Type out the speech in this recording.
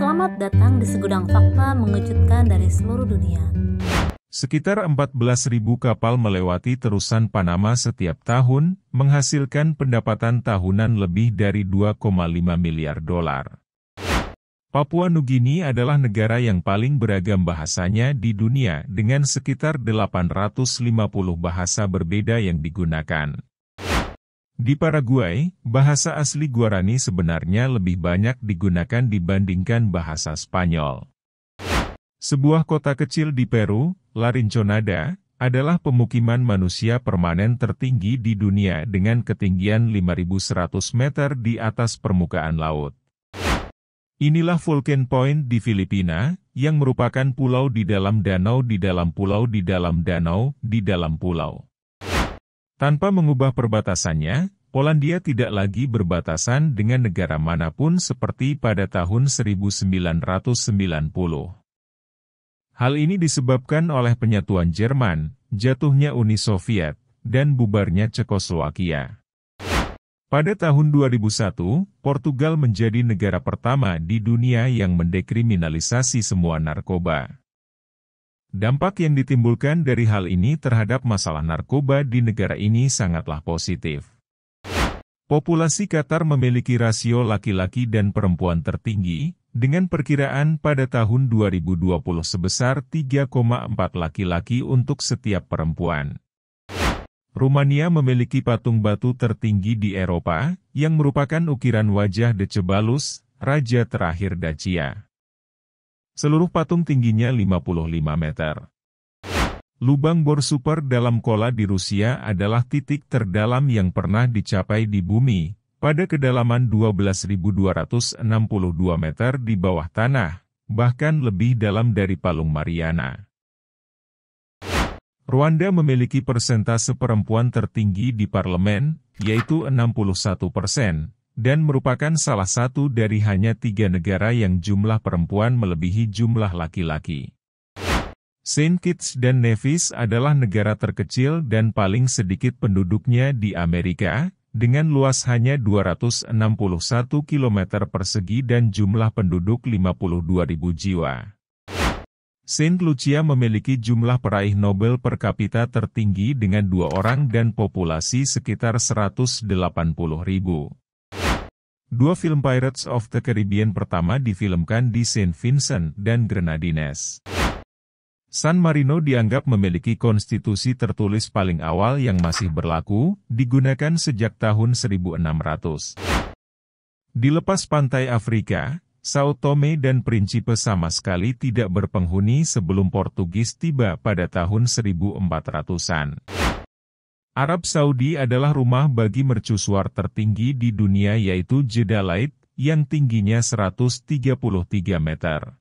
Selamat datang di segudang fakta mengejutkan dari seluruh dunia. Sekitar 14.000 kapal melewati terusan Panama setiap tahun, menghasilkan pendapatan tahunan lebih dari 2,5 miliar dolar. Papua Nugini adalah negara yang paling beragam bahasanya di dunia dengan sekitar 850 bahasa berbeda yang digunakan. Di Paraguay, bahasa asli Guarani sebenarnya lebih banyak digunakan dibandingkan bahasa Spanyol. Sebuah kota kecil di Peru, Larinconada, adalah pemukiman manusia permanen tertinggi di dunia dengan ketinggian 5.100 meter di atas permukaan laut. Inilah Vulcan Point di Filipina, yang merupakan pulau di dalam danau di dalam pulau di dalam danau, di dalam pulau. Tanpa mengubah perbatasannya, Polandia tidak lagi berbatasan dengan negara manapun seperti pada tahun 1990. Hal ini disebabkan oleh penyatuan Jerman, jatuhnya Uni Soviet, dan bubarnya Cekoslowakia. Pada tahun 2001, Portugal menjadi negara pertama di dunia yang mendekriminalisasi semua narkoba. Dampak yang ditimbulkan dari hal ini terhadap masalah narkoba di negara ini sangatlah positif. Populasi Qatar memiliki rasio laki-laki dan perempuan tertinggi, dengan perkiraan pada tahun 2020 sebesar 3,4 laki-laki untuk setiap perempuan. Rumania memiliki patung batu tertinggi di Eropa, yang merupakan ukiran wajah Decebalus, raja terakhir Dacia. Seluruh patung tingginya 55 meter. Lubang bor super dalam kola di Rusia adalah titik terdalam yang pernah dicapai di bumi, pada kedalaman 12.262 meter di bawah tanah, bahkan lebih dalam dari Palung Mariana. Rwanda memiliki persentase perempuan tertinggi di parlemen, yaitu 61 persen, dan merupakan salah satu dari hanya tiga negara yang jumlah perempuan melebihi jumlah laki-laki. Saint Kitts dan Nevis adalah negara terkecil dan paling sedikit penduduknya di Amerika, dengan luas hanya 261 km persegi dan jumlah penduduk 52.000 jiwa. Saint Lucia memiliki jumlah peraih Nobel per kapita tertinggi dengan dua orang dan populasi sekitar 180.000. Dua film Pirates of the Caribbean pertama difilmkan di Saint Vincent dan Grenadines. San Marino dianggap memiliki konstitusi tertulis paling awal yang masih berlaku, digunakan sejak tahun 1600. Di lepas pantai Afrika, Sao Tome dan Principe sama sekali tidak berpenghuni sebelum Portugis tiba pada tahun 1400-an. Arab Saudi adalah rumah bagi mercusuar tertinggi di dunia yaitu Jeddah Light, yang tingginya 133 meter.